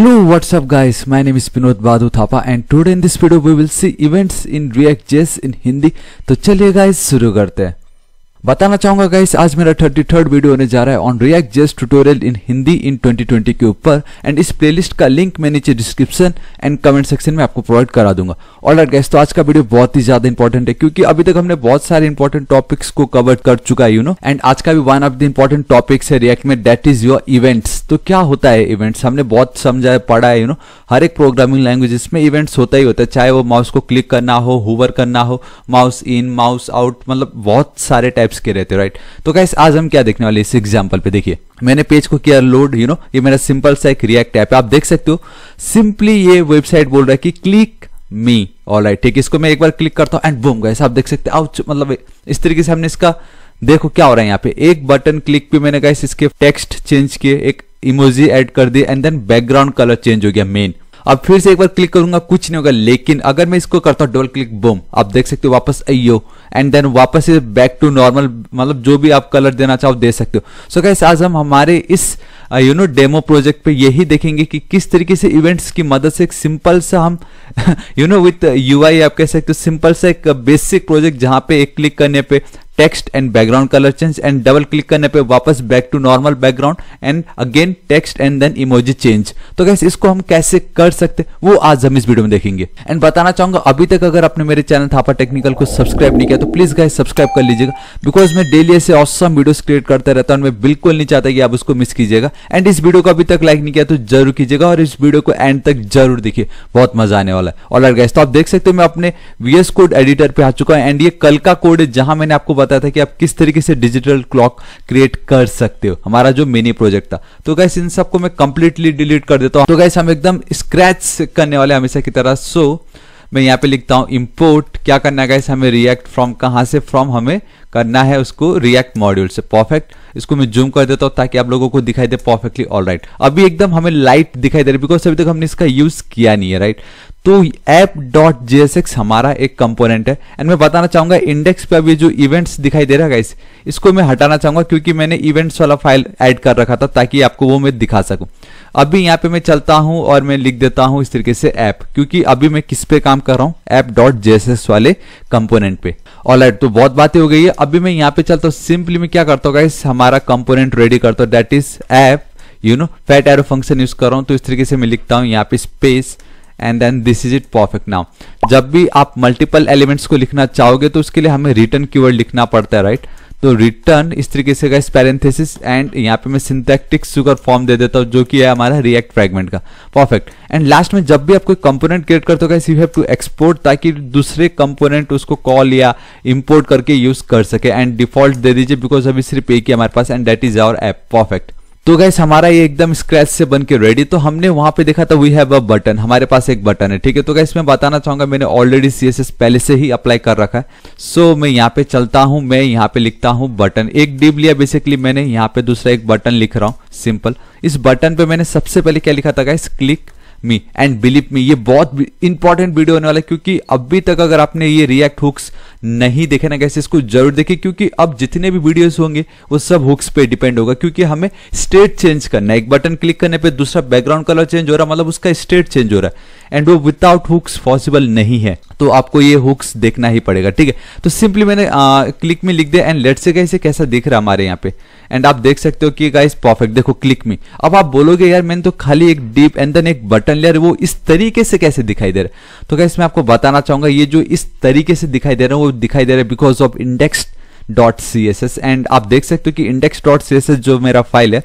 Hello what's up guys my name is Pinod Badu Thapa and today in this video we will see events in React.js in Hindi तो चलिए guys शुरू करते हैं बताना चाहूंगा guys आज मेरा थर्टी थर्ड वीडियो होने जा रहा है on React JS tutorial in Hindi in 2020 के ऊपर एंड इस प्लेलिस्ट का लिंक मैं नीचे डिस्क्रिप्शन एंड कमेंट सेक्शन में आपको प्रोवाइड करा दूंगा और right, गैस तो आज का वीडियो बहुत ही ज्यादा इंपॉर्टेंट है क्योंकि अभी तक हमने बहुत सारे इंपॉर्टेंट टॉपिक्स को कवर कर चुका है यू नो एंड आज का भी one of the important topics है रिएक्ट में दैट इज योर इवेंट्स तो क्या होता है इवेंट्स हमने बहुत समझा है पढ़ा है यू नो हर एक प्रोग्रामिंग लैंग्वेज में इवेंट्स होता ही होता है चाहे वो माउस को क्लिक करना हो होवर करना हो माउस इन माउस आउट मतलब बहुत सारे टाइप टाइप्स के रहते राइट तो कैसे आज हम क्या देखने वाले इस एग्जाम्पल पे देखिए मैंने पेज को किया लोड यू नो ये मेरा सिंपल सा एक रिएक्ट ऐप है आप देख सकते हो सिंपली ये वेबसाइट बोल रहा है कि क्लिक मी ऑल राइट ठीक इसको मैं एक बार क्लिक करता हूँ एंड बूम गैस आप देख सकते हो मतलब इस तरीके से हमने इसका देखो क्या हो रहा है यहाँ पे एक बटन क्लिक पे मैंने कहा इसके टेक्स्ट चेंज किए एक इमोजी ऐड कर दिए and then background colour change हो गया मेन अब फिर से एक बार क्लिक करूंगा कुछ नहीं होगा लेकिन अगर मैं इसको करता हूं डबल क्लिक बोम आप देख सकते हो वापस आइयो एंड देन वापस बैक टू नॉर्मल मतलब जो भी आप कलर देना चाहो दे सकते हो सो so कैसे आज हम हमारे इस यू नो डेमो प्रोजेक्ट पे यही देखेंगे कि किस तरीके से इवेंट्स की मदद से एक सिंपल सा हम यू नो विथ यूआई आप कह सकते हो सिंपल सा एक बेसिक प्रोजेक्ट जहां पे एक क्लिक करने पे text and background colour change and double click करने पे वापस back to normal background and again text and then emoji change तो कैसे इसको हम कैसे कर सकते वो आज हम इस वीडियो में देखेंगे एंड बताना चाहूंगा अभी तक अगर आपने मेरे चैनल थापा टेक्निकल को सब्सक्राइब नहीं किया तो प्लीज गाय सब्सक्राइब कर लीजिएगा बिकॉज मैं डेली ऐसे औसम वीडियोस क्रिएट करता रहता हूँ मैं बिल्कुल नहीं चाहता कि आप उसको मिस कीजिएगा एंड इस वीडियो को अभी तक लाइक नहीं किया तो जरूर कीजिएगा और इस वीडियो को एंड तक जरूर देखिए बहुत मजा आने वाला है और गैस तो आप देख सकते हो मैं अपने वीएस कोड एडिटर पे आ चुका हूँ एंड ये कल का कोड है जहां मैंने आपको बताया था कि आप किस तरीके से डिजिटल क्लॉक क्रिएट कर सकते हो हमारा जो मिनी प्रोजेक्ट था तो गैस इन सबको मैं कंप्लीटली डिलीट कर देता हूँ तो गैस हम एकदम स्क्रैच करने वाले हमेशा की तरह सो मैं यहाँ पे लिखता हूँ इम्पोर्ट क्या करना है गैस हमें रिएक्ट फ्रॉम कहाँ से फ्रॉम हमें करना है उसको रिएक्ट मॉड्यूल से परफेक्ट इसको मैं जूम कर देता हूँ ताकि आप लोगों को दिखाई दे परफेक्टली ऑल राइट अभी एकदम हमें लाइट दिखाई दे रही है बिकॉज अभी तक हमने इसका यूज किया नहीं है राइट तो ऐप डॉट जेएसएक्स हमारा एक कंपोनेंट है एंड मैं बताना चाहूंगा इंडेक्स पे अभी जो इवेंट्स दिखाई दे रहा है इस, इसको मैं हटाना चाहूंगा क्योंकि मैंने इवेंट्स वाला फाइल ऐड कर रखा था ताकि आपको वो मैं दिखा सकूं अभी यहाँ पे मैं चलता हूं और मैं लिख देता हूं इस तरीके से ऐप क्योंकि अभी मैं किस पे काम कर रहा हूँ ऐप डॉट जेएसएक्स वाले कंपोनेंट पे ऑल right, तो बहुत बातें हो गई है अभी मैं यहाँ पे चलता हूँ सिंपली मैं क्या करता हूँ गाइस हमारा कंपोनेंट रेडी करता हूँ that is app you know fat arrow function use कर रहा हूँ तो इस तरीके से मैं लिखता हूँ यहाँ पे space and then this is it perfect now जब भी आप मल्टीपल एलिमेंट्स को लिखना चाहोगे तो उसके लिए हमें रिटर्न कीवर्ड लिखना पड़ता है राइट right? तो रिटर्न इस तरीके से गाइस पैरेंथेसिस एंड यहाँ पे मैं सिंथेटिक सुगर फॉर्म दे देता हूँ जो कि है हमारा रिएक्ट फ्रेगमेंट का परफेक्ट एंड लास्ट में जब भी आप कोई कंपोनेंट क्रिएट करते हो यू हैव टू एक्सपोर्ट ताकि दूसरे कंपोनेंट उसको कॉल या इंपोर्ट करके यूज कर सके एंड डिफॉल्ट दे दीजिए बिकॉज अभी सिर्फ एक ही हमारे पास and that is our app perfect तो गैस हमारा ये एकदम स्क्रैच से बन के रेडी तो हमने वहां पे देखा था वी हैव अ बटन हमारे पास एक बटन है ठीक है तो गैस मैं बताना चाहूंगा मैंने ऑलरेडी सीएसएस पहले से ही अप्लाई कर रखा है सो so, मैं यहाँ पे चलता हूँ मैं यहाँ पे लिखता हूँ बटन एक डिब लिया बेसिकली मैंने यहाँ पे दूसरा एक बटन लिख रहा हूँ सिंपल इस बटन पे मैंने सबसे पहले क्या लिखा था guess click me and believe me ये बहुत इंपॉर्टेंट वीडियो होने वाला है क्योंकि अभी तक अगर आपने ये रिएक्ट हुक्स नहीं देखे ना कैसे इसको जरूर देखे क्योंकि अब जितने भी वीडियोस होंगे वो सब हुक्स पे डिपेंड होगा क्योंकि हमें स्टेट चेंज करना है एक बटन क्लिक करने पर दूसरा बैकग्राउंड कलर चेंज हो रहा है मतलब उसका स्टेट चेंज हो रहा है एंड वो विदाउट हुक्स पॉसिबल नहीं है तो आपको ये हुक्स देखना ही पड़ेगा ठीक है तो सिंपली मैंने क्लिक में लिख दिया एंड लेट से कैसे कैसा दिख रहा हमारे यहाँ पे एंड आप देख सकते हो कि गाइस परफेक्ट देखो क्लिक में अब आप बोलोगे यार मैंने तो खाली एक डीप एंड देन एक बटन लिया वो इस तरीके से कैसे दिखाई दे रहा है तो गाइस मैं आपको बताना चाहूंगा ये जो इस तरीके से दिखाई दे रहा है वो दिखाई दे रहा है because of index dot C S S and आप देख सकते हो कि index dot C S S जो मेरा फाइल है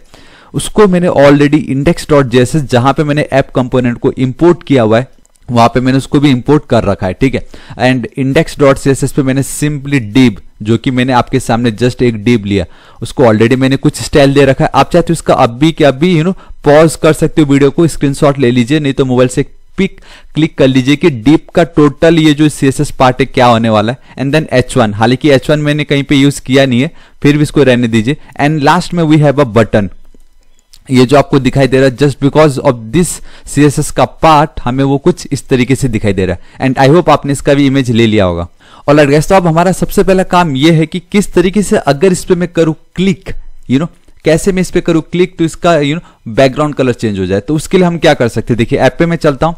उसको मैंने ऑलरेडी इंडेक्स डॉट जेएसएस जहां पे मैंने ऐप कंपोनेंट को इंपोर्ट किया हुआ है वहां पे मैंने उसको भी इंपोर्ट कर रखा है ठीक है and index dot C S S पे मैंने सिंपली डीप जो कि मैंने आपके सामने जस्ट एक डीप लिया उसको ऑलरेडी मैंने कुछ स्टाइल दे रखा है आप चाहते हो उसका अब भी क्या अभी यू नो पॉज कर सकते हो वीडियो को स्क्रीनशॉट ले लीजिए नहीं तो मोबाइल से पिक क्लिक कर लीजिए कि डीप का टोटल ये जो सी एस एस पार्ट है क्या होने वाला है एंड देन एच वन हालांकि एच वन मैंने कहीं पे यूज किया नहीं है फिर भी इसको रहने दीजिए एंड लास्ट में वी हैव अ बटन ये जो आपको दिखाई दे रहा है just because of this CSS का पार्ट हमें वो कुछ इस तरीके से दिखाई दे रहा है एंड आई होप आपने इसका भी इमेज ले लिया होगा और लड़ तो अब हमारा सबसे पहला काम ये है कि किस तरीके से अगर इस पर मैं करूँ क्लिक यू नो कैसे मैं इस पर करूँ क्लिक तो इसका you know background colour change हो जाए तो उसके लिए हम क्या कर सकते हैं देखिए ऐप पे मैं चलता हूँ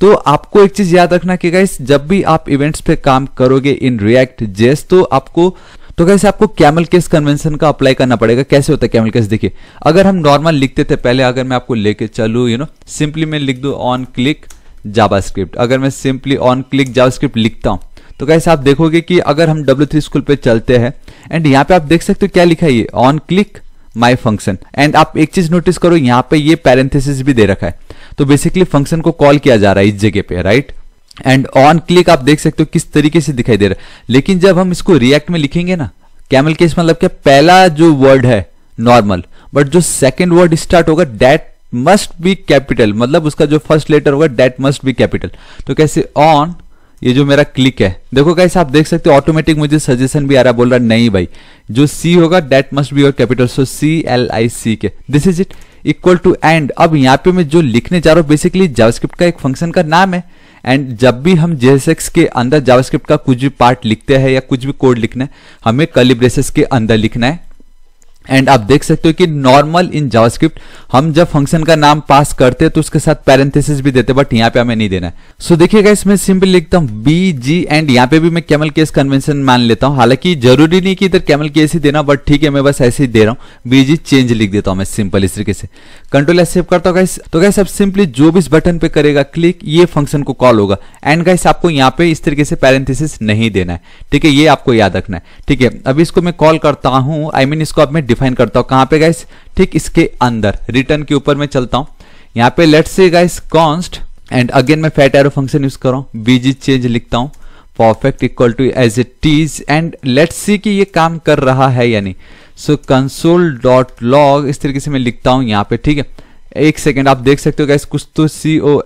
तो आपको एक चीज याद रखना कि गाइस जब भी आप इवेंट्स पे काम करोगे इन रिएक्ट जेस तो आपको तो कैसे आपको कैमल केस कन्वेंशन का अप्लाई करना पड़ेगा कैसे होता है कैमल केस देखिए अगर हम नॉर्मल लिखते थे पहले अगर मैं आपको लेके चलू यू नो सिंपली मैं लिख दू ऑन क्लिक जावास्क्रिप्ट अगर मैं सिंपली ऑन क्लिक जावास्क्रिप्ट लिखता हूं तो कैसे आप देखोगे कि अगर हम डब्ल्यू थ्री स्कूल पे चलते हैं एंड यहाँ पे आप देख सकते हो क्या लिखा है ये on click my function and आप एक चीज नोटिस करो यहाँ पे ये पैरेंथेसिस भी दे रखा है तो बेसिकली फंक्शन को कॉल किया जा रहा है इस जगह पे राइट एंड ऑन क्लिक आप देख सकते हो किस तरीके से दिखाई दे रहा है लेकिन जब हम इसको रिएक्ट में लिखेंगे ना कैमल केस मतलब क्या पहला जो वर्ड है नॉर्मल बट जो सेकेंड वर्ड स्टार्ट होगा डेट मस्ट बी कैपिटल मतलब उसका जो फर्स्ट लेटर होगा डेट मस्ट बी कैपिटल तो कैसे ऑन ये जो मेरा क्लिक है देखो कैसे आप देख सकते हो ऑटोमेटिक मुझे सजेशन भी आ रहा बोल रहा नहीं भाई जो सी होगा that must be your capital so C L I C K this is it equal to and अब यहाँ पे मैं जो लिखने जा रहा हूं बेसिकली जावास्क्रिप्ट का एक फंक्शन का नाम है एंड जब भी हम जेएसएक्स के अंदर जावास्क्रिप्ट का कुछ भी पार्ट लिखते हैं या कुछ भी कोड लिखना है हमें कलिब्रेसेस के अंदर लिखना है एंड आप देख सकते हो कि नॉर्मल इन जावास्क्रिप्ट हम जब फंक्शन का नाम पास करते हैं तो उसके साथ पैरेंथेसिस भी देते बट यहाँ पे हमें नहीं देना है सो so, देखिएगा इसमें सिंपल लिखता हूँ बी जी एंड यहाँ पे भी मैं कैमल केस कन्वेंशन मान लेता हूँ हालांकि जरूरी नहीं कि इधर कैमल केस ही देना बट ठीक है मैं बस ऐसे ही दे रहा हूँ बी जी चेंज लिख देता हूँ मैं सिंपल इस तरीके से कंट्रोल एस सेव करता हूँ गाइस तो गाइस अब सिंपली जो भी इस बटन पे करेगा क्लिक ये फंक्शन को कॉल होगा एंड गाइस आपको यहाँ पे इस तरीके से पैरेंथेसिस नहीं देना है ठीक है ये आपको याद रखना है ठीक है अब इसको मैं कॉल करता हूँ आई मीन इसको अब मैं डिफाइन करता हूं कहां पे गाइस ठीक इसके अंदर रिटर्न के ऊपर मैं चलता हूं यहां पे let's say guys const and again मैं फैट एरो फंक्शन यूज कर रहा हूँ बीजी चेंज लिखता हूं perfect equal to as it is and let's see कि ये काम कर रहा है यानी सो कंसोल डॉट लॉग इस तरीके से मैं लिखता हूं यहां पे ठीक है एक सेकेंड आप देख सकते हो गाइस कुछ तो सी ओ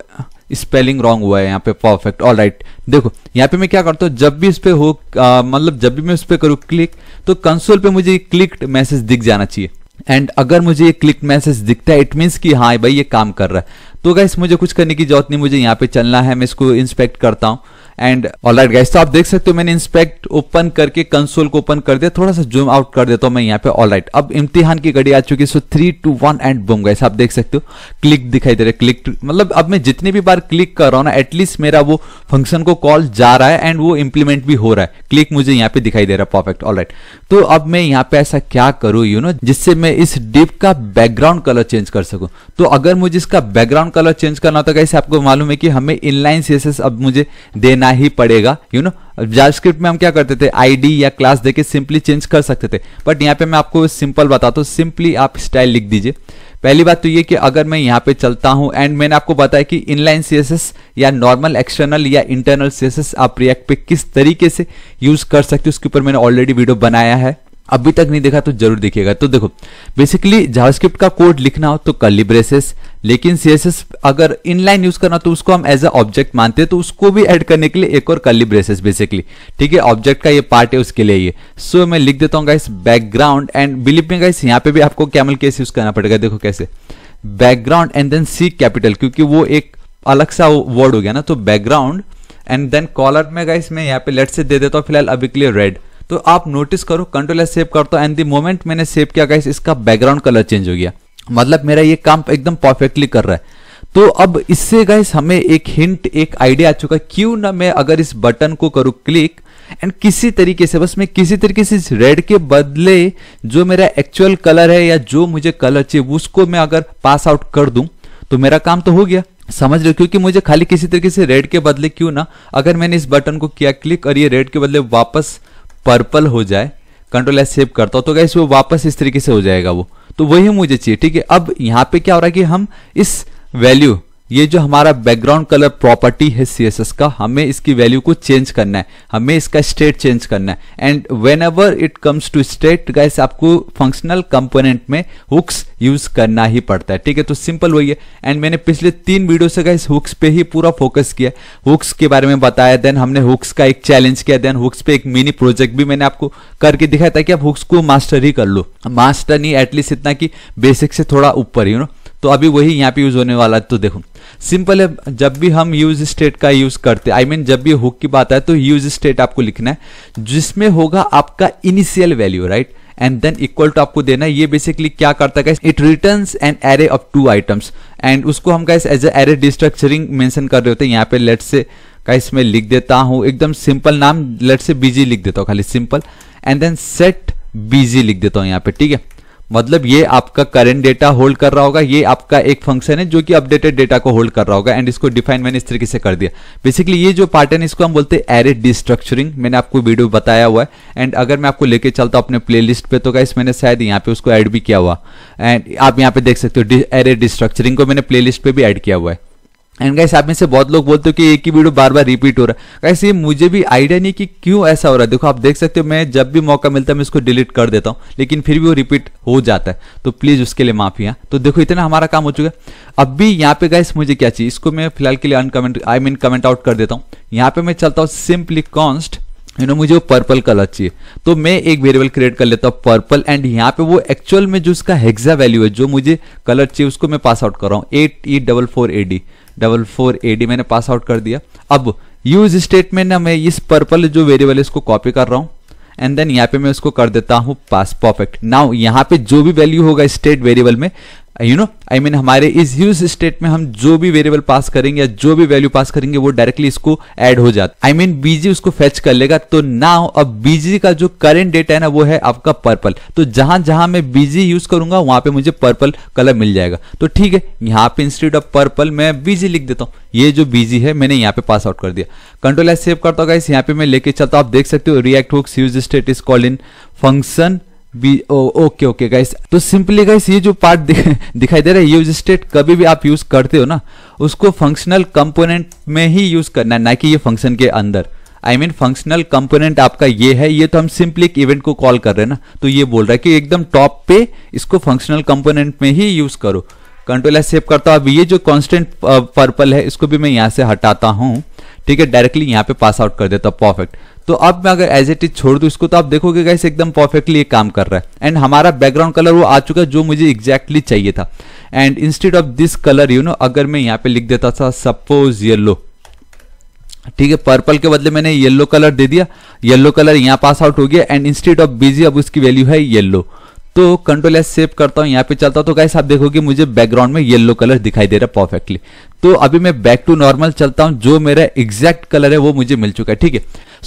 स्पेलिंग रॉन्ग हुआ है यहाँ पे परफेक्ट ऑल राइट देखो यहाँ पे मैं क्या करता हूँ जब भी इस पे हो मतलब जब भी मैं उस पे करूँ क्लिक तो कंसोल पे मुझे क्लिक मैसेज दिख जाना चाहिए एंड अगर मुझे ये क्लिक मैसेज दिखता है इट मीन्स कि हाँ भाई ये काम कर रहा है तो गैस मुझे कुछ करने की जरूरत नहीं मुझे यहाँ पे चलना है मैं इसको इंस्पेक्ट करता हूँ एंड ऑल राइट गाइस तो आप देख सकते हो मैंने इंस्पेक्ट ओपन करके कंसोल को ओपन कर दिया थोड़ा सा जूम आउट कर देता हूं मैं यहाँ पे ऑल राइट अब इम्तिहान की घड़ी आ चुकी है so three two one and boom guys आप देख सकते हो क्लिक दिखाई दे रहा है क्लिक मतलब अब मैं जितनी भी बार क्लिक कर रहा हूँ ना एटलीस्ट मेरा वो फंक्शन को कॉल जा रहा है एंड वो इंप्लीमेंट भी हो रहा है क्लिक मुझे यहाँ पे दिखाई दे रहा है परफेक्ट ऑल राइट तो अब मैं यहाँ पे ऐसा क्या करूँ यू नो जिससे मैं इस डिप का बैकग्राउंड कलर चेंज कर सकूँ तो अगर मुझे इसका बैकग्राउंड कलर चेंज करना होता है गाइस आपको मालूम है कि हमें इनलाइन सीएसएस अब मुझे देना देना ही पड़ेगा यू नो जावास्क्रिप्ट में हम क्या करते थे आईडी या क्लास देके सिंपली चेंज कर सकते थे बट यहाँ पे मैं आपको सिंपल बताता हूँ सिंपली आप स्टाइल लिख दीजिए पहली बात तो ये कि अगर मैं यहाँ पे चलता हूँ एंड मैंने आपको बताया कि इनलाइन सीएसएस या नॉर्मल एक्सटर्नल या इंटरनल सीएसएस आप रिएक्ट पे किस तरीके से यूज कर सकते हो उसके ऊपर मैंने ऑलरेडी वीडियो बनाया है अभी तक नहीं देखा तो जरूर देखिएगा तो देखो बेसिकली जावास्क्रिप्ट का कोड लिखना हो तो ब्रेसेस लेकिन सीएसएस अगर इनलाइन यूज करना तो उसको हम एज अ ऑब्जेक्ट मानते हैं तो उसको भी ऐड करने के लिए एक और ब्रेसेस बेसिकली ठीक है ऑब्जेक्ट का ये पार्ट है उसके लिए ये सो so, मैं लिख देता हूँ गाइस बैकग्राउंड एंड बिलीप में गाइस यहाँ पे भी आपको कैमल केस यूज करना पड़ेगा देखो कैसे background and then C capital क्योंकि वो एक अलग सा वर्ड हो गया ना तो बैकग्राउंड एंड देन कॉलर में गाइस मैं यहाँ पे लेट से दे देता हूँ फिलहाल अभी के लिए रेड तो आप नोटिस करो कंट्रोल एस सेव करता हूं एंड द मोमेंट मैंने सेव किया गया इसका बैकग्राउंड कलर चेंज हो गया मतलब मेरा ये काम एकदम परफेक्टली कर रहा है तो अब इससे गाइस हमें एक हिंट एक आइडिया आ चुका क्यों ना मैं अगर इस बटन को करूं क्लिक एंड किसी तरीके से बस मैं किसी तरीके से रेड के बदले जो मेरा एक्चुअल कलर है या जो मुझे कलर चाहिए उसको मैं अगर पास आउट कर दूं तो मेरा काम तो हो गया समझ रहे क्योंकि मुझे खाली किसी तरीके से रेड के बदले क्यों ना अगर मैंने इस बटन को किया क्लिक और ये रेड के बदले वापस पर्पल हो जाए कंट्रोल एस सेव करता हूँ तो गैस वो वापस इस तरीके से हो जाएगा वो तो वही मुझे चाहिए ठीक है अब यहाँ पे क्या हो रहा है कि हम इस वैल्यू ये जो हमारा बैकग्राउंड कलर प्रॉपर्टी है सीएसएस का हमें इसकी वैल्यू को चेंज करना है हमें इसका स्टेट चेंज करना है and whenever it comes to state guys आपको फंक्शनल कंपोनेंट में हुक्स यूज करना ही पड़ता है ठीक है तो सिंपल वही है एंड मैंने पिछले तीन वीडियो से गाइस हुक्स पे ही पूरा फोकस किया हुक्स के बारे में बताया देन हमने हुक्स का एक चैलेंज किया देन हुक्स पे एक मिनी प्रोजेक्ट भी मैंने आपको करके दिखाया था कि आप हुक्स को मास्टर ही कर लो मास्टर नहीं एटलीस्ट इतना की बेसिक से थोड़ा ऊपर यू नो तो अभी वही यहाँ पे यूज होने वाला है तो देखो सिंपल है जब भी हम यूज स्टेट का यूज करते आई I मीन mean, जब भी हुक की बात आए तो यूज स्टेट आपको लिखना है जिसमें होगा आपका initial value right and then equal to आपको देना ये बेसिकली क्या करता है it return an array of two items and उसको हम कैसे एज एरे डिस्ट्रक्चरिंग मेंशन कर रहे होते हैं यहाँ पे लेट से का मैं लिख देता हूँ एकदम सिंपल नाम लेट से बीजी लिख देता हूँ खाली simple and then set BG लिख देता हूँ यहाँ पे ठीक है मतलब ये आपका करेंट डेटा होल्ड कर रहा होगा ये आपका एक फंक्शन है जो कि अपडेटेड डेटा को होल्ड कर रहा होगा एंड इसको डिफाइन मैंने इस तरीके से कर दिया बेसिकली ये जो पार्ट है इसको हम बोलते हैं एरे डिस्ट्रक्चरिंग मैंने आपको वीडियो बताया हुआ है एंड अगर मैं आपको लेके चलता हूं अपने लिस्ट पे तो गाइस मैंने शायद यहाँ पे उसको एड भी किया हुआ एंड आप यहाँ पे देख सकते हो एरे डिस्ट्रक्चरिंग को मैंने प्ले पे भी एड किया हुआ है एंड गाइस आप में से बहुत लोग बोलते हो कि एक ही वीडियो बार बार रिपीट हो रहा है गाइस ये मुझे भी आइडिया नहीं कि क्यों ऐसा हो रहा है देखो आप देख सकते हो मैं जब भी मौका मिलता है मैं इसको डिलीट कर देता हूँ लेकिन फिर भी वो रिपीट हो जाता है तो प्लीज उसके लिए माफी है हाँ। तो देखो इतना हमारा काम हो चुका है अब भी यहाँ पे गाइस मुझे क्या चाहिए इसको मैं फिलहाल के लिए uncomment I mean comment out कर देता हूँ यहाँ पे मैं चलता हूँ सिंपली कॉन्स्ट यू नो मुझे वो पर्पल कलर चाहिए तो मैं एक वेरिएबल क्रिएट कर लेता हूँ पर्पल एंड यहाँ पे वो एक्चुअल में जो उसका हेक्सा वैल्यू है जो मुझे कलर चाहिए उसको मैं पास आउट कर रहा हूँ eight E double four A D double four A D मैंने पास आउट कर दिया अब यूज स्टेटमेंट ना मैं इस पर्पल जो वेरिएबल है इसको कॉपी कर रहा हूँ एंड देन यहाँ पे मैं उसको कर देता हूँ पास परफेक्ट नाउ यहाँ पे जो भी वैल्यू होगा स्टेट वेरिएबल में यू नो आई मीन हमारे इस ह्यूज स्टेट में हम जो भी वेरिएबल पास करेंगे या जो भी वैल्यू पास करेंगे वो डायरेक्टली इसको ऐड हो जाता आई मीन बीजी उसको फेच कर लेगा तो नाउ अब बीजी का जो करेंट डेटा है ना वो है आपका पर्पल तो जहां जहां मैं बीजी यूज करूंगा वहां पे मुझे पर्पल कलर मिल जाएगा तो ठीक है यहाँ पे इंस्टीट्यूट ऑफ पर्पल मैं बीजी लिख देता हूँ ये जो बीजी है मैंने यहाँ पे पास आउट कर दिया कंट्रोल एस सेव करता हूँ यहाँ पे मैं लेके चलता हूँ आप देख सकते हो React hooks use state is call in function B O, okay okay guys तो सिंपली गाइस ये जो पार्ट दिख, दिखाई दे रहा है यूज स्टेट कभी भी आप यूज करते हो ना उसको फंक्शनल कंपोनेंट में ही यूज करना ना कि ये फंक्शन के अंदर आई मीन फंक्शनल कंपोनेंट आपका ये है ये तो हम सिंपली एक इवेंट को कॉल कर रहे हैं ना तो ये बोल रहा है कि एकदम टॉप पे इसको फंक्शनल कंपोनेंट में ही यूज करो कंट्रोल सेव करता हूँ अब ये जो कॉन्स्टेंट पर्पल uh, है इसको भी मैं यहाँ से हटाता हूँ ठीक है डायरेक्टली यहाँ पे पास आउट कर देता हूँ परफेक्ट तो अब मैं अगर एज एट इज छोड़ दू इसको तो आप देखोगे गाइस एकदम परफेक्टली ये काम कर रहा है एंड हमारा बैकग्राउंड कलर वो आ चुका है जो मुझे एग्जैक्टली exactly चाहिए था and instead of this colour you know अगर मैं यहाँ पे लिख देता था सपोज येल्लो ठीक है पर्पल के बदले मैंने येलो कलर दे दिया येलो कलर यहाँ पास आउट हो गया एंड इंस्टेड ऑफ बीजी अब उसकी वैल्यू है येल्लो तो कंट्रोल एस सेव करता हूं यहां पे चलता हूं तो गाइस आप देखोगे मुझे बैकग्राउंड में येलो कलर दिखाई दे रहा है परफेक्टली तो अभी मैं बैक टू नॉर्मल चलता हूं जो मेरा एग्जैक्ट कलर है वो मुझे मिल चुका है ठीक है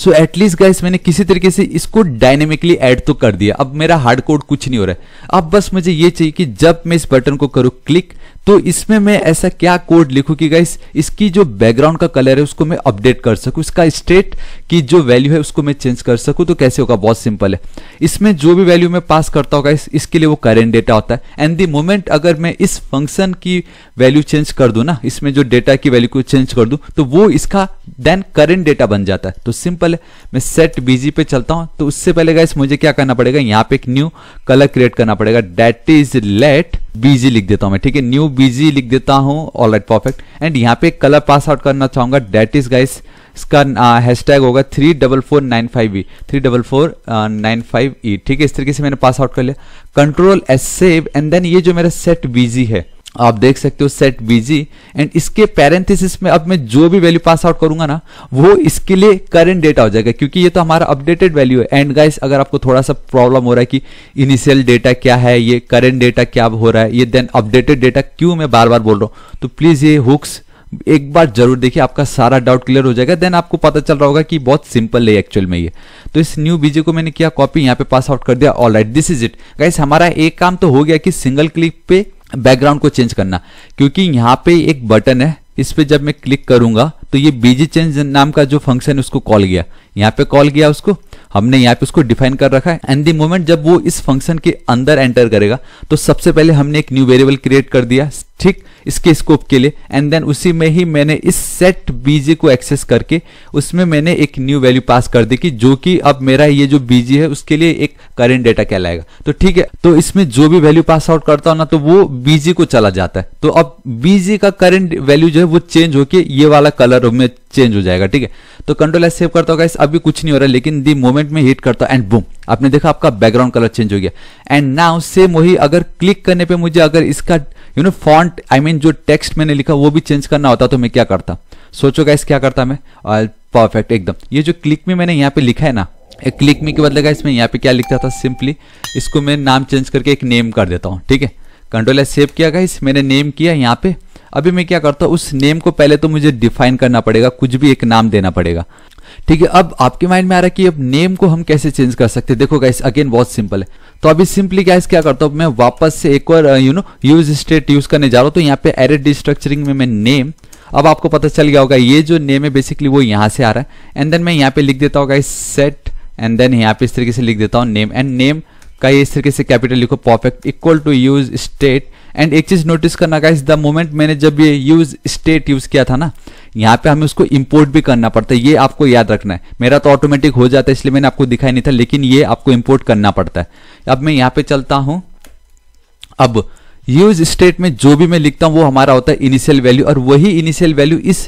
सो एटलीस्ट गाइस मैंने किसी तरीके से इसको डायनेमिकली एड तो कर दिया अब मेरा हार्ड कोड कुछ नहीं हो रहा है अब बस मुझे ये चाहिए कि जब मैं इस बटन को करूं क्लिक तो इसमें मैं ऐसा क्या कोड लिखू कि गाइस इसकी जो बैकग्राउंड का कलर है उसको मैं अपडेट कर सकू इसका स्टेट की जो वैल्यू है उसको मैं चेंज कर सकू तो कैसे होगा बहुत सिंपल है इसमें जो भी वैल्यू मैं पास करता होगा इसके लिए वो करेंट डेटा होता है एंड दी मोमेंट अगर मैं इस फंक्शन की वैल्यू चेंज कर दू ना इसमें जो डेटा की वैल्यू को चेंज कर दू तो वो इसका देन करेंट डेटा बन जाता है तो सिंपल है मैं सेट बीजी पे चलता हूं तो उससे पहले गाइस मुझे क्या करना पड़ेगा यहाँ पे एक न्यू कलर क्रिएट करना पड़ेगा डेट इज लेट बीजी लिख देता हूं मैं ठीक है न्यू बिजी लिख देता हूँ ऑल राइट परफेक्ट एंड यहाँ पे कलर पास आउट करना चाहूंगा डेट इज गाइस इसका हैश टैग होगा three double four nine five E three double four nine five E ठीक है इस तरीके से मैंने पास आउट कर लिया control S save and then ये जो मेरा सेट बिजी है आप देख सकते हो सेट बीजी एंड इसके पैरेंथिस में अब मैं जो भी वैल्यू पास आउट करूंगा ना वो इसके लिए करंट डेटा हो जाएगा क्योंकि ये तो हमारा अपडेटेड वैल्यू है एंड गाइस अगर आपको थोड़ा सा प्रॉब्लम हो रहा है कि इनिशियल डेटा क्या है ये करंट डेटा क्या हो रहा है ये देन अपडेटेड डेटा क्यों मैं बार बार बोल रहा हूँ तो प्लीज ये हुक्स एक बार जरूर देखिए आपका सारा डाउट क्लियर हो जाएगा देन आपको पता चल रहा होगा कि बहुत सिंपल है एक्चुअल में ये तो इस न्यू बीजे को मैंने किया कॉपी यहाँ पे पास आउट कर दिया all right this is it guys हमारा एक काम तो हो गया कि सिंगल क्लिक पे बैकग्राउंड को चेंज करना क्योंकि यहाँ पे एक बटन है इस पे जब मैं क्लिक करूंगा तो ये बीजी चेंज नाम का जो फंक्शन उसको कॉल गया यहाँ पे कॉल गया उसको हमने यहाँ पे उसको डिफाइन कर रखा है एंड दी मोमेंट जब वो इस फंक्शन के अंदर एंटर करेगा तो सबसे पहले हमने एक न्यू वेरिएबल क्रिएट कर दिया ठीक इसके स्कोप के लिए एंड देन उसी में ही मैंने इस सेट बीजे को एक्सेस करके उसमें मैंने एक न्यू वैल्यू पास कर दी कि जो कि अब मेरा ये जो बीजे है उसके लिए एक करेंट डेटा कहलाएगा तो ठीक है तो इसमें जो भी वैल्यू पास आउट करता हो ना तो वो बीजे को चला जाता है तो अब बीजे का करेंट वैल्यू जो है वो चेंज होकर ये वाला कलर में चेंज हो जाएगा ठीक है तो कंट्रोल एस सेव करता होगा इस अभी कुछ नहीं हो रहा लेकिन दी मोमेंट में हिट करता एंड बुम आपने देखा आपका बैकग्राउंड कलर चेंज हो गया एंड नाउ सेम वही अगर क्लिक करने पे मुझे अगर इसका you know font I mean जो टेक्स्ट मैंने लिखा वो भी चेंज करना होता तो मैं क्या करता सोचो गाइस क्या करता मैं परफेक्ट एकदम ये जो क्लिक में मैंने यहाँ पे लिखा है ना एक क्लिक में के बदले गाइस मैं यहाँ पे क्या लिखता था सिंपली इसको मैं नाम चेंज करके एक नेम कर देता हूँ ठीक है कंट्रोल एस सेव किया गाइस मैंने नेम किया यहाँ पे अभी मैं क्या करता हूँ उस नेम को पहले तो मुझे डिफाइन करना पड़ेगा कुछ भी एक नाम देना पड़ेगा ठीक है अब आपके माइंड में आ रहा है कि अब नेम को हम कैसे चेंज कर सकते हैं देखो गाइस अगेन बहुत सिंपल है तो अभी सिंपली गाइस क्या करता हूं मैं वापस से एक बार you know use state use करने जा रहा हूं तो यहाँ पे एरे डिस्ट्रक्चरिंग में मैं नेम अब आपको पता चल गया होगा ये जो नेम है बेसिकली वो यहाँ से आ रहा है एंड देन मैं यहाँ पे लिख देता हूँ गाइस सेट एंड देन यहाँ पे इस तरीके से लिख देता हूँ नेम एंड नेम का ये इस तरीके से कैपिटल लिखो perfect equal to use state and एक चीज नोटिस करना गाइस द मोमेंट मैंने जब ये यूज स्टेट यूज किया था ना यहाँ पे हमें उसको इम्पोर्ट भी करना पड़ता है ये आपको याद रखना है मेरा तो ऑटोमेटिक हो जाता है इसलिए मैंने आपको दिखाई नहीं था लेकिन ये आपको इम्पोर्ट करना पड़ता है अब मैं यहाँ पे चलता हूं अब यूज स्टेट में जो भी मैं लिखता हूं वो हमारा होता है इनिशियल वैल्यू और वही इनिशियल वैल्यू इस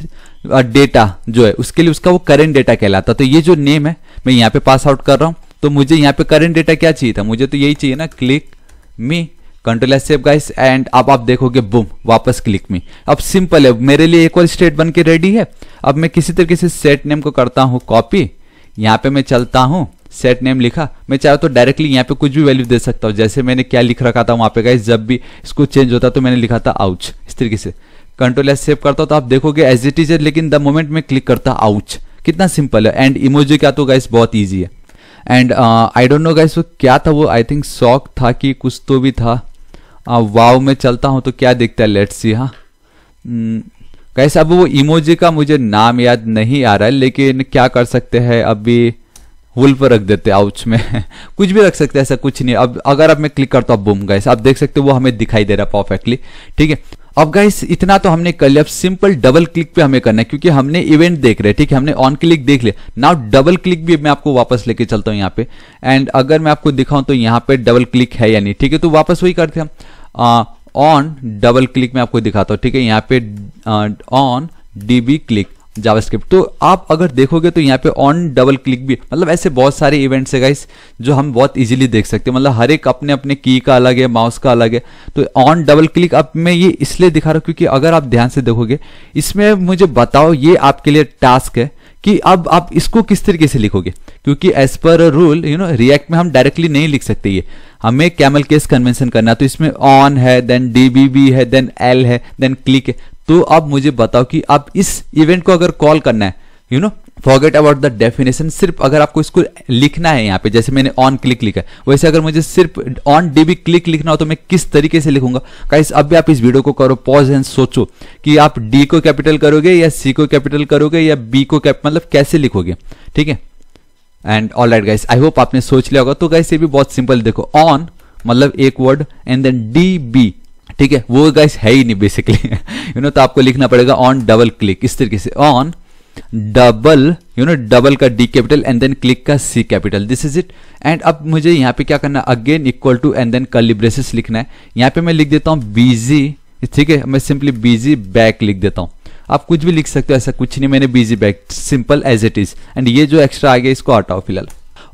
डेटा जो है उसके लिए उसका वो करेंट डेटा कहलाता तो ये जो नेम है मैं यहाँ पे पास आउट कर रहा हूं तो मुझे यहाँ पे करेंट डेटा क्या चाहिए था मुझे तो यही चाहिए ना click me control S save guys and अब आप देखोगे बुम वापस क्लिक में अब सिंपल है मेरे लिए एक और स्टेट बन के रेडी है अब मैं किसी तरीके से सेट नेम को करता हूँ कॉपी यहाँ पे मैं चलता हूँ सेट नेम लिखा मैं चाहे तो डायरेक्टली यहाँ पे कुछ भी वैल्यू दे सकता हूँ जैसे मैंने क्या लिख रखा था वहाँ पे गाइस जब भी इसको चेंज होता तो मैंने लिखा था आउच इस तरीके से कंट्रोल एस सेव करता हूँ तो आप देखोगे एज इट इज लेकिन द मोमेंट में क्लिक करता आउच कितना सिंपल है एंड इमोजी क्या तो गाइस बहुत ईजी है and I don't know guys वो क्या था वो आई थिंक शॉक था कि कुछ तो भी था हाँ, वाव में चलता हूँ तो क्या दिखता है लेट्स सी हाँ कैसे hmm, अब वो इमोजी का मुझे नाम याद नहीं आ रहा है लेकिन क्या कर सकते हैं अभी वुल पर रख देते आउच में कुछ भी रख सकते हैं ऐसा कुछ नहीं अब अगर अब मैं क्लिक करता हूँ बूम गाइस आप देख सकते हो वो हमें दिखाई दे रहा है परफेक्टली ठीक है अब गाइस इतना तो हमने कर लिया अब सिंपल डबल क्लिक पे हमें करना है क्योंकि हमने इवेंट देख रहे हैं ठीक है हमने ऑन क्लिक देख लिया नाउ डबल क्लिक भी मैं आपको वापस लेके चलता हूँ यहाँ पे एंड अगर मैं आपको दिखाऊं तो यहाँ पे डबल क्लिक है या नहीं ठीक है तो वापस वही करते हैं हम ऑन डबल क्लिक में आपको दिखाता हूं ठीक है यहाँ पे ऑन डीबी क्लिक जावास्क्रिप्ट तो आप अगर देखोगे तो यहाँ पे ऑन डबल क्लिक भी मतलब ऐसे बहुत सारे इवेंट्स है गाइस जो हम बहुत इजीली देख सकते हैं मतलब हर एक अपने अपने की का अलग है माउस का अलग है तो ऑन डबल क्लिक अब मैं ये इसलिए दिखा रहा हूँ क्योंकि अगर आप ध्यान से देखोगे इसमें मुझे बताओ ये आपके लिए टास्क है कि अब आप इसको किस तरीके से लिखोगे क्योंकि as per rule you know react में हम डायरेक्टली नहीं लिख सकते ये हमें कैमल केस कन्वेंशन करना तो इसमें ऑन है देन डीबीबी है देन एल है देन क्लिक है तो अब मुझे बताओ कि अब इस इवेंट को अगर कॉल करना है you know forget about the definition सिर्फ अगर आपको इसको लिखना है यहाँ पे जैसे मैंने ऑन क्लिक लिखा है वैसे अगर मुझे सिर्फ ऑन डीबी क्लिक लिखना हो तो मैं किस तरीके से लिखूंगा गाइस अब भी आप इस वीडियो को करो पॉज एंड सोचो कि आप डी को कैपिटल करोगे या सी को कैपिटल करोगे या बी को कैप मतलब कैसे लिखोगे ठीक है and all right guys I hope आपने सोच लिया होगा तो गाइस ये भी बहुत सिंपल देखो ऑन मतलब एक word and then D B ठीक है वो गाइस है ही नहीं बेसिकली यू नो तो आपको लिखना पड़ेगा ऑन डबल क्लिक इस तरीके से on double you know double का D capital and then click का C capital this is it and अब मुझे यहाँ पे क्या करना again equal to and then curly braces लिखना है यहाँ पे मैं लिख देता हूँ बीजी ठीक है मैं सिंपली बीजी बैक लिख देता हूँ आप कुछ भी लिख सकते हो ऐसा कुछ नहीं मैंने BG back simple as it is and ये जो एक्स्ट्रा आ गया इसको हटाओ फिलहाल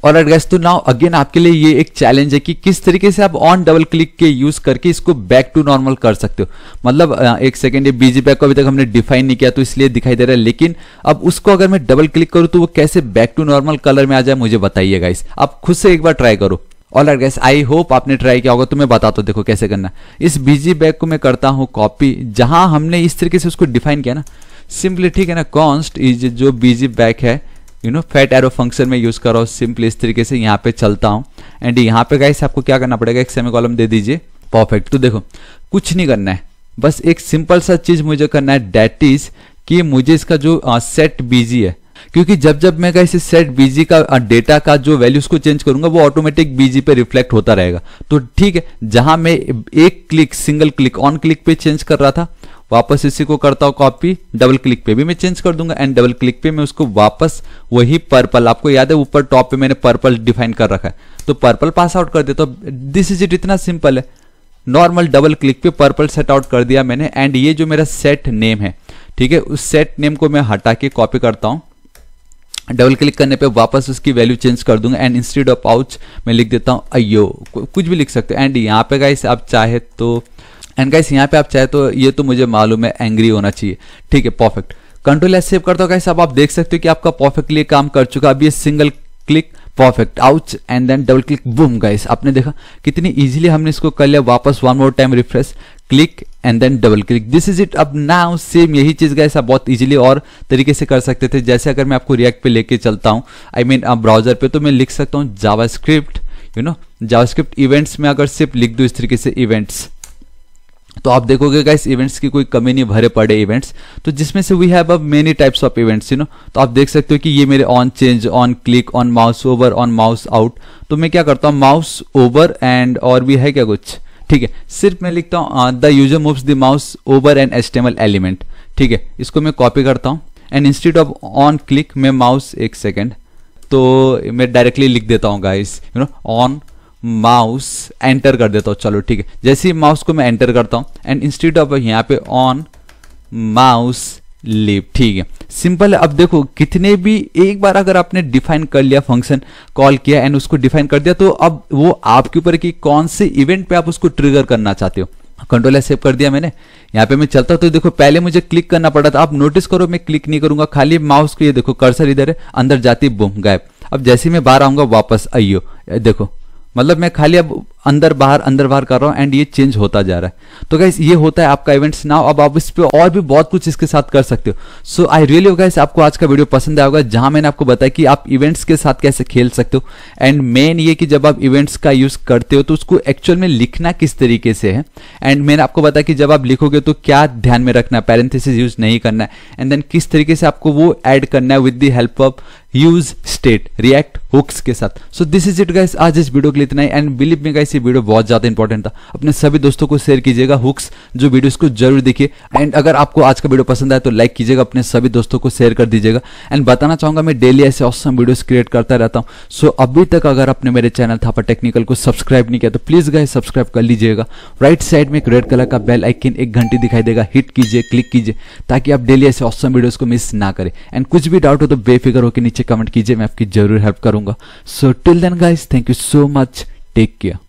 और गैस तो नाउ अगेन आपके लिए ये एक चैलेंज है कि किस तरीके से आप ऑन डबल क्लिक के यूज करके इसको बैक टू नॉर्मल कर सकते हो मतलब एक सेकेंड ये बीजी बैक को अभी तक हमने डिफाइन नहीं किया तो इसलिए दिखाई दे रहा है लेकिन अब उसको अगर मैं डबल क्लिक करूँ तो वो कैसे बैक टू नॉर्मल कलर में आ जाए मुझे बताइएगा इस आप खुद से एक बार ट्राई करो all right guys I hope आपने ट्राई किया होगा तो मैं बताता हूँ देखो कैसे करना इस बीजी बैग को मैं करता हूँ कॉपी जहां हमने इस तरीके से उसको डिफाइन किया ना सिंपली ठीक है ना कॉन्स्ट इज जो बीजी बैग है you know fat arrow function में यूज कर रहा हूँ सिंपली इस तरीके से यहाँ पे चलता हूँ एंड यहाँ पे गाइस आपको क्या करना पड़ेगा एक सेमी कॉलम दे दीजिए परफेक्ट तो देखो कुछ नहीं करना है बस एक सिंपल सा चीज मुझे करना है डेट इज कि मुझे इसका जो सेट uh, बीजी है क्योंकि जब जब मैं इस सेट बीजी का डेटा का जो वैल्यूज को चेंज करूंगा वो ऑटोमेटिक बीजी पे रिफ्लेक्ट होता रहेगा तो ठीक है जहां मैं एक click single click on click पे चेंज कर रहा था वापस इसी को करता हूँ कॉपी डबल क्लिक पे भी मैं चेंज कर दूंगा एंड डबल क्लिक पे मैं उसको वापस वही पर्पल आपको याद है ऊपर टॉप पे मैंने पर्पल डिफाइन कर रखा है तो पर्पल पास आउट कर देता हूं दिस इज इट इतना सिंपल है नॉर्मल डबल क्लिक पे पर्पल सेट आउट कर दिया मैंने एंड ये जो मेरा सेट नेम है ठीक है उस सेट नेम को मैं हटा के कॉपी करता हूँ डबल क्लिक करने पे वापस उसकी वैल्यू चेंज कर दूंगा एंड इंस्टीड ऑफ पाउच मैं लिख देता हूँ अयो कुछ भी लिख सकते हो एंड यहाँ पे गाइस आप चाहे तो एंड गाइस यहाँ पे आप चाहे तो ये तो मुझे मालूम है एंग्री होना चाहिए ठीक है परफेक्ट कंट्रोल एस सेव करता हूँ गाइस अब आप देख सकते हो कि आपका परफेक्टली काम कर चुका अभी ये single click perfect ouch and then double click boom guys आपने देखा कितनी इजीली हमने इसको कर लिया वापस one more time refresh click and then double click this is it अब नाउ सेम यही चीज गाइस आप बहुत इजीली और तरीके से कर सकते थे जैसे अगर मैं आपको रिएक्ट पे लेके चलता हूँ आई मीन ब्राउजर पे तो मैं लिख सकता हूँ JavaScript you know JavaScript events में अगर सिर्फ लिख दो इस तरीके से इवेंट्स तो आप देखोगे गाइस इवेंट्स की कोई कमी नहीं भरे पड़े इवेंट्स तो जिसमें से वी हैव अब many types of events you know तो आप देख सकते हो कि ये मेरे on change on click on mouse over on mouse out तो मैं क्या करता हूँ माउस ओवर एंड और भी है क्या कुछ ठीक है सिर्फ मैं लिखता हूँ the user moves the mouse over and HTML element ठीक है इसको मैं कॉपी करता हूँ and instead of on click मैं माउस एक सेकेंड तो मैं डायरेक्टली लिख देता हूँ guys you know on mouse enter कर देता हूँ चलो ठीक है जैसे ही माउस को मैं एंटर करता हूँ एंड इंस्टीट ऑफ यहाँ पे ऑन माउस लिप ठीक है सिंपल है अब देखो कितने भी एक बार अगर आपने डिफाइन कर लिया फंक्शन कॉल किया एंड उसको डिफाइन कर दिया तो अब वो आपके ऊपर कि कौन से इवेंट पे आप उसको ट्रिगर करना चाहते हो कंट्रोल सेव कर दिया मैंने यहाँ पे मैं चलता हूँ तो देखो पहले मुझे क्लिक करना पड़ा था आप नोटिस करो मैं क्लिक नहीं करूंगा खाली माउस को ये देखो कर्सर इधर है अंदर जाती बुम गायब अब जैसे मैं बाहर आऊंगा वापस आइयो देखो मतलब मैं खाली अब अंदर बाहर अंदर बाहर कर रहा हूं एंड ये चेंज होता जा रहा है तो गाइस ये होता है आपका इवेंट्स नाउ अब आप इस पे और भी बहुत कुछ इसके साथ कर सकते हो सो आई रियली गाइस आपको आज का वीडियो पसंद आया होगा जहां मैंने आपको बताया कि आप इवेंट्स के साथ कैसे खेल सकते हो एंड मेन ये कि जब आप इवेंट्स का यूज करते हो तो उसको एक्चुअल में लिखना किस तरीके से है एंड मैंने आपको बताया कि जब आप लिखोगे तो क्या ध्यान में रखना है पैरेंथेसिस यूज नहीं करना है एंड देन किस तरीके से आपको वो एड करना है with the help of use state React hooks के साथ so this is it guys आज इस वीडियो के लिए इतना ही एंड बिलीव में गाइस ये वीडियो बहुत ज्यादा इंपॉर्टेंट था अपने सभी दोस्तों को शेयर कीजिएगा हुक्स जो वीडियोस को जरूर देखिए एंड अगर आपको आज का वीडियो पसंद आए तो लाइक कीजिएगा अपने सभी दोस्तों को शेयर कर दीजिएगा एंड बताना चाहूंगा मैं डेली ऐसे औसम वीडियोज क्रिएट करता रहता हूँ सो so, अभी तक अगर आपने मेरे चैनल थापा टेक्निकल को सब्सक्राइब नहीं किया तो प्लीज गाइस सब्सक्राइब कर लीजिएगा राइट साइड में एक रेड कलर का बेल आइकन एक घंटी दिखाई देगा हिट कीजिए क्लिक कीजिए ताकि आप डेली ऐसे औसम वीडियोज को मिस ना करें एंड कुछ भी डाउट हो तो बेफिक्र होकर नीचे कमेंट कीजिए मैं आपकी जरूर हेल्प करूंगा so till then guys thank you so much take care